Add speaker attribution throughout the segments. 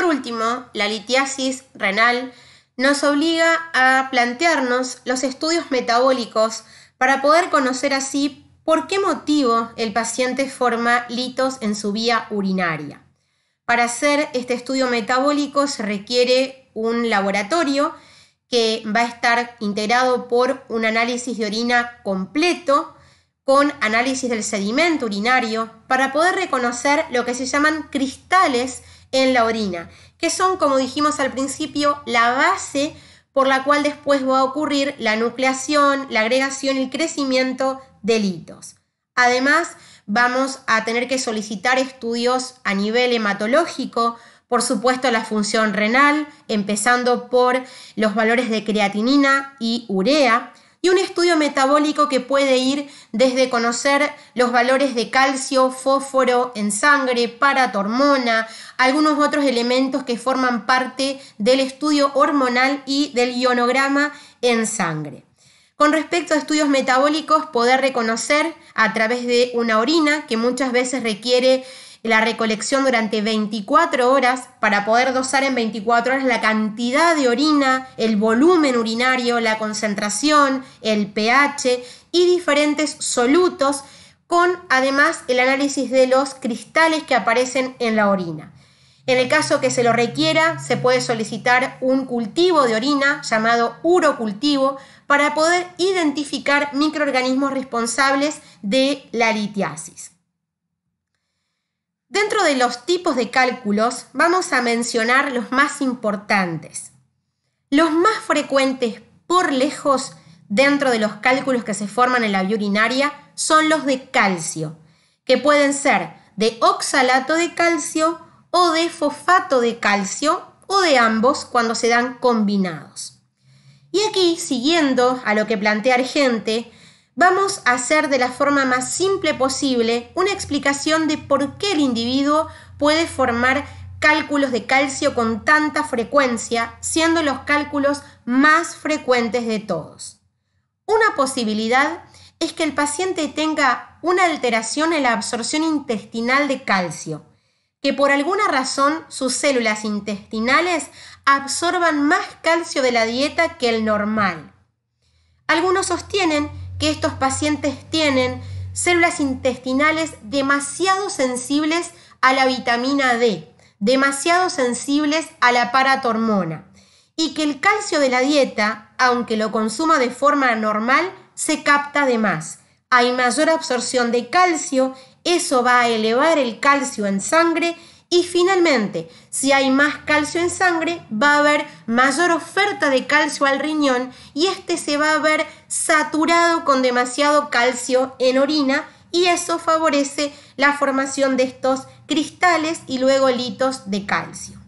Speaker 1: Por último, la litiasis renal nos obliga a plantearnos los estudios metabólicos para poder conocer así por qué motivo el paciente forma litos en su vía urinaria. Para hacer este estudio metabólico se requiere un laboratorio que va a estar integrado por un análisis de orina completo con análisis del sedimento urinario para poder reconocer lo que se llaman cristales en la orina, que son, como dijimos al principio, la base por la cual después va a ocurrir la nucleación, la agregación y el crecimiento de litos. Además, vamos a tener que solicitar estudios a nivel hematológico, por supuesto la función renal, empezando por los valores de creatinina y urea, y un estudio metabólico que puede ir desde conocer los valores de calcio, fósforo en sangre, paratormona, algunos otros elementos que forman parte del estudio hormonal y del ionograma en sangre. Con respecto a estudios metabólicos, poder reconocer a través de una orina que muchas veces requiere la recolección durante 24 horas para poder dosar en 24 horas la cantidad de orina, el volumen urinario, la concentración, el pH y diferentes solutos con además el análisis de los cristales que aparecen en la orina. En el caso que se lo requiera, se puede solicitar un cultivo de orina llamado urocultivo para poder identificar microorganismos responsables de la litiasis. Dentro de los tipos de cálculos vamos a mencionar los más importantes. Los más frecuentes por lejos dentro de los cálculos que se forman en la vía urinaria son los de calcio, que pueden ser de oxalato de calcio o de fosfato de calcio o de ambos cuando se dan combinados. Y aquí, siguiendo a lo que plantea Argente, vamos a hacer de la forma más simple posible una explicación de por qué el individuo puede formar cálculos de calcio con tanta frecuencia, siendo los cálculos más frecuentes de todos. Una posibilidad es que el paciente tenga una alteración en la absorción intestinal de calcio, que por alguna razón sus células intestinales absorban más calcio de la dieta que el normal. Algunos sostienen que estos pacientes tienen células intestinales demasiado sensibles a la vitamina D, demasiado sensibles a la paratormona, y que el calcio de la dieta, aunque lo consuma de forma normal, se capta de más. Hay mayor absorción de calcio, eso va a elevar el calcio en sangre y finalmente, si hay más calcio en sangre, va a haber mayor oferta de calcio al riñón y este se va a ver saturado con demasiado calcio en orina y eso favorece la formación de estos cristales y luego litos de calcio.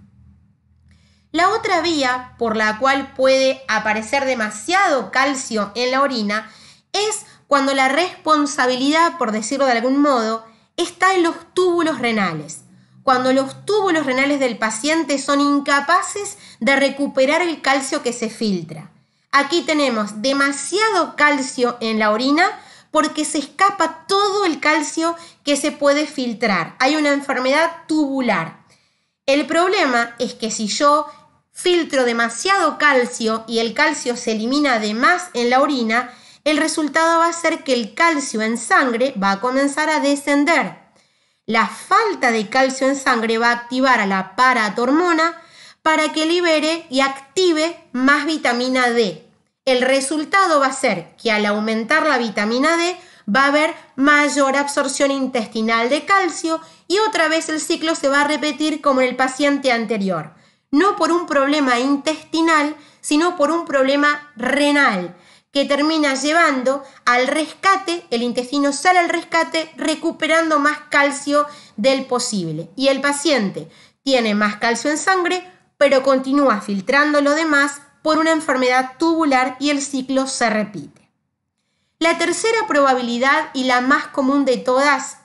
Speaker 1: La otra vía por la cual puede aparecer demasiado calcio en la orina es cuando la responsabilidad, por decirlo de algún modo, está en los túbulos renales cuando los túbulos renales del paciente son incapaces de recuperar el calcio que se filtra. Aquí tenemos demasiado calcio en la orina porque se escapa todo el calcio que se puede filtrar. Hay una enfermedad tubular. El problema es que si yo filtro demasiado calcio y el calcio se elimina de más en la orina, el resultado va a ser que el calcio en sangre va a comenzar a descender. La falta de calcio en sangre va a activar a la paratormona para que libere y active más vitamina D. El resultado va a ser que al aumentar la vitamina D va a haber mayor absorción intestinal de calcio y otra vez el ciclo se va a repetir como en el paciente anterior, no por un problema intestinal, sino por un problema renal que termina llevando al rescate, el intestino sale al rescate recuperando más calcio del posible. Y el paciente tiene más calcio en sangre, pero continúa filtrando lo demás por una enfermedad tubular y el ciclo se repite. La tercera probabilidad y la más común de todas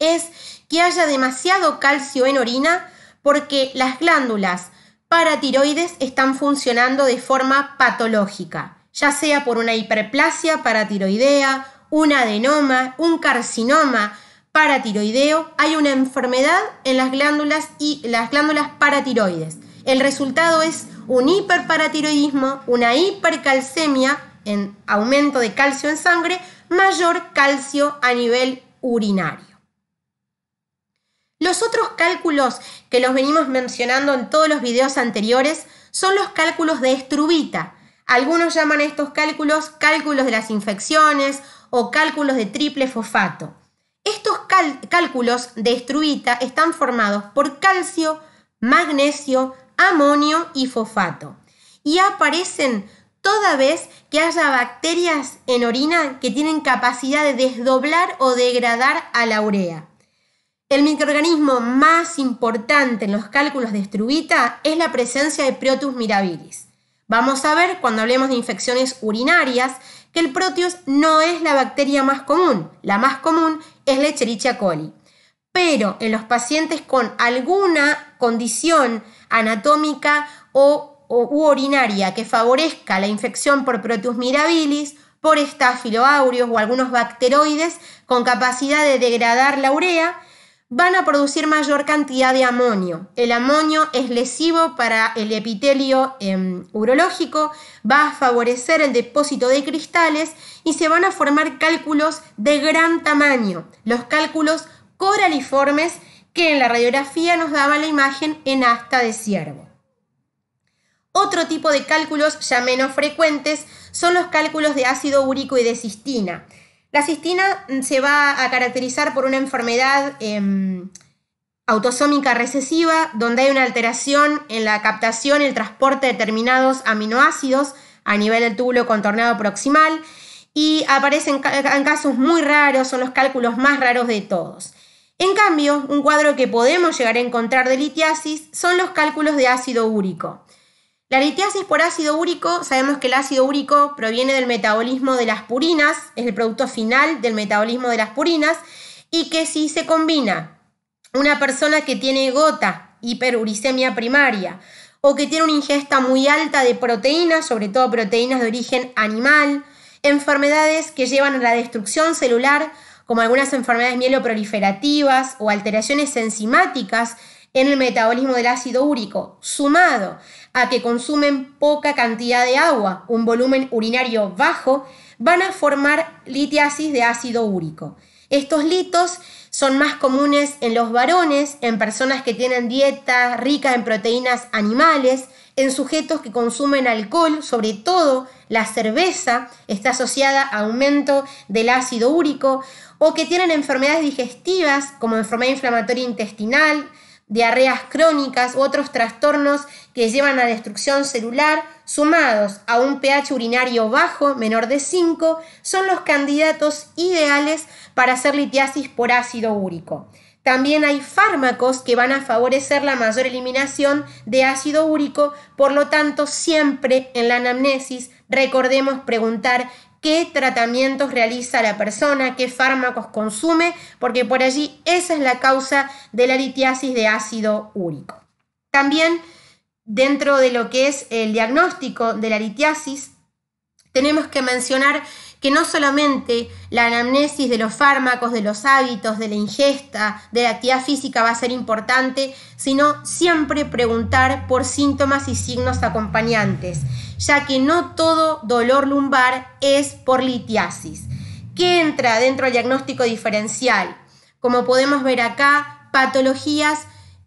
Speaker 1: es que haya demasiado calcio en orina porque las glándulas paratiroides están funcionando de forma patológica ya sea por una hiperplasia paratiroidea, un adenoma, un carcinoma paratiroideo, hay una enfermedad en las glándulas y las glándulas paratiroides. El resultado es un hiperparatiroidismo, una hipercalcemia en aumento de calcio en sangre, mayor calcio a nivel urinario. Los otros cálculos que los venimos mencionando en todos los videos anteriores son los cálculos de estrubita, algunos llaman estos cálculos cálculos de las infecciones o cálculos de triple fosfato. Estos cálculos de estruita están formados por calcio, magnesio, amonio y fosfato y aparecen toda vez que haya bacterias en orina que tienen capacidad de desdoblar o degradar a la urea. El microorganismo más importante en los cálculos de estruita es la presencia de Proteus mirabilis. Vamos a ver cuando hablemos de infecciones urinarias que el Proteus no es la bacteria más común, la más común es la Escherichia coli. Pero en los pacientes con alguna condición anatómica o, u urinaria que favorezca la infección por Proteus mirabilis, por estafiloaureus o algunos bacteroides con capacidad de degradar la urea, van a producir mayor cantidad de amonio. El amonio es lesivo para el epitelio em, urológico, va a favorecer el depósito de cristales y se van a formar cálculos de gran tamaño, los cálculos coraliformes que en la radiografía nos daban la imagen en asta de ciervo. Otro tipo de cálculos ya menos frecuentes son los cálculos de ácido úrico y de cistina. La cistina mm, se va a caracterizar por una enfermedad em, autosómica recesiva, donde hay una alteración en la captación y el transporte de determinados aminoácidos a nivel del túbulo contornado proximal y aparecen en casos muy raros, son los cálculos más raros de todos. En cambio, un cuadro que podemos llegar a encontrar de litiasis son los cálculos de ácido úrico. La litiasis por ácido úrico, sabemos que el ácido úrico proviene del metabolismo de las purinas, es el producto final del metabolismo de las purinas, y que si se combina una persona que tiene gota, hiperuricemia primaria, o que tiene una ingesta muy alta de proteínas, sobre todo proteínas de origen animal, enfermedades que llevan a la destrucción celular, como algunas enfermedades mieloproliferativas o alteraciones enzimáticas en el metabolismo del ácido úrico, sumado a que consumen poca cantidad de agua, un volumen urinario bajo, van a formar litiasis de ácido úrico. Estos litos son más comunes en los varones, en personas que tienen dieta rica en proteínas animales, en sujetos que consumen alcohol, sobre todo la cerveza está asociada a aumento del ácido úrico, o que tienen enfermedades digestivas como enfermedad inflamatoria intestinal, diarreas crónicas u otros trastornos que llevan a destrucción celular, sumados a un pH urinario bajo, menor de 5, son los candidatos ideales para hacer litiasis por ácido úrico. También hay fármacos que van a favorecer la mayor eliminación de ácido úrico, por lo tanto siempre en la anamnesis recordemos preguntar qué tratamientos realiza la persona, qué fármacos consume, porque por allí esa es la causa de la litiasis de ácido úrico. También dentro de lo que es el diagnóstico de la litiasis, tenemos que mencionar que no solamente la anamnesis de los fármacos, de los hábitos, de la ingesta, de la actividad física va a ser importante, sino siempre preguntar por síntomas y signos acompañantes ya que no todo dolor lumbar es por litiasis. ¿Qué entra dentro del diagnóstico diferencial? Como podemos ver acá, patologías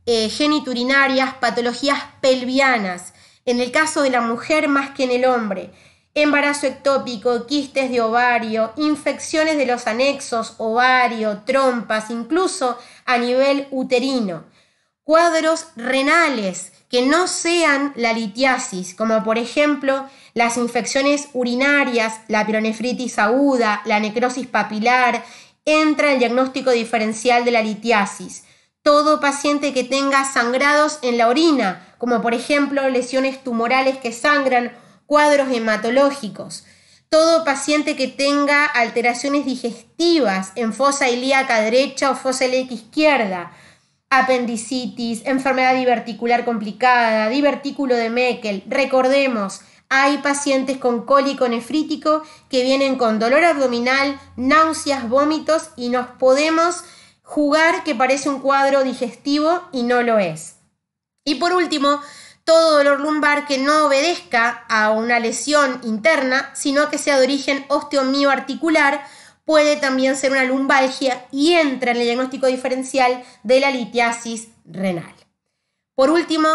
Speaker 1: eh, geniturinarias, patologías pelvianas, en el caso de la mujer más que en el hombre, embarazo ectópico, quistes de ovario, infecciones de los anexos, ovario, trompas, incluso a nivel uterino, cuadros renales, que no sean la litiasis, como por ejemplo las infecciones urinarias, la pironefritis aguda, la necrosis papilar, entra el diagnóstico diferencial de la litiasis. Todo paciente que tenga sangrados en la orina, como por ejemplo lesiones tumorales que sangran, cuadros hematológicos. Todo paciente que tenga alteraciones digestivas en fosa ilíaca derecha o fosa ilíaca izquierda apendicitis, enfermedad diverticular complicada, divertículo de Meckel. Recordemos, hay pacientes con cólico nefrítico que vienen con dolor abdominal, náuseas, vómitos y nos podemos jugar que parece un cuadro digestivo y no lo es. Y por último, todo dolor lumbar que no obedezca a una lesión interna, sino que sea de origen osteomioarticular puede también ser una lumbalgia y entra en el diagnóstico diferencial de la litiasis renal. Por último,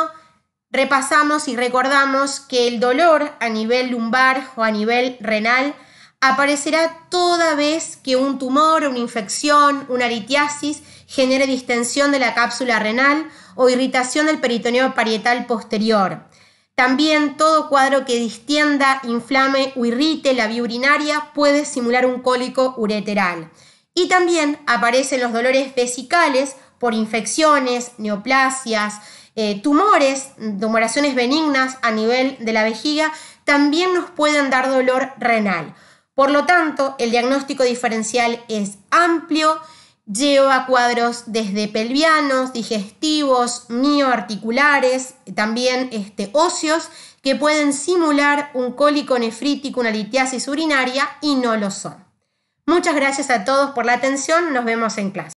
Speaker 1: repasamos y recordamos que el dolor a nivel lumbar o a nivel renal aparecerá toda vez que un tumor, una infección, una litiasis genere distensión de la cápsula renal o irritación del peritoneo parietal posterior, también todo cuadro que distienda, inflame o irrite la vía urinaria puede simular un cólico ureteral. Y también aparecen los dolores vesicales por infecciones, neoplasias, eh, tumores, tumoraciones benignas a nivel de la vejiga, también nos pueden dar dolor renal. Por lo tanto, el diagnóstico diferencial es amplio, Lleva cuadros desde pelvianos, digestivos, mioarticulares, también este, óseos, que pueden simular un cólico nefrítico, una litiasis urinaria y no lo son. Muchas gracias a todos por la atención, nos vemos en clase.